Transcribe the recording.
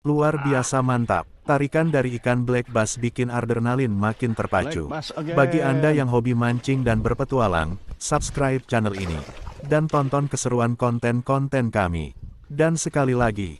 Luar biasa mantap. Tarikan dari ikan black bass bikin adrenalin makin terpacu. Bagi Anda yang hobi mancing dan berpetualang, subscribe channel ini. Dan tonton keseruan konten-konten kami. Dan sekali lagi,